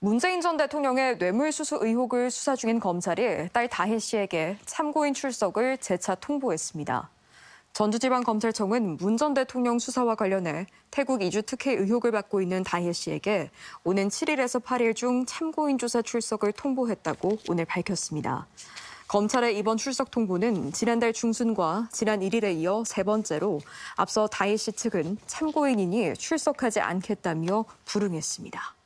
문재인 전 대통령의 뇌물수수 의혹을 수사 중인 검찰이 딸 다혜 씨에게 참고인 출석을 재차 통보했습니다. 전주지방검찰청은 문 전 대통령 수사와 관련해 태국 이주 특혜 의혹을 받고 있는 다혜 씨에게 오는 7일에서 8일 중 참고인 조사 출석을 통보했다고 오늘 밝혔습니다. 검찰의 이번 출석 통보는 지난달 중순과 지난 1일에 이어 세 번째로 앞서 다혜 씨 측은 참고인이니 출석하지 않겠다며 불응했습니다.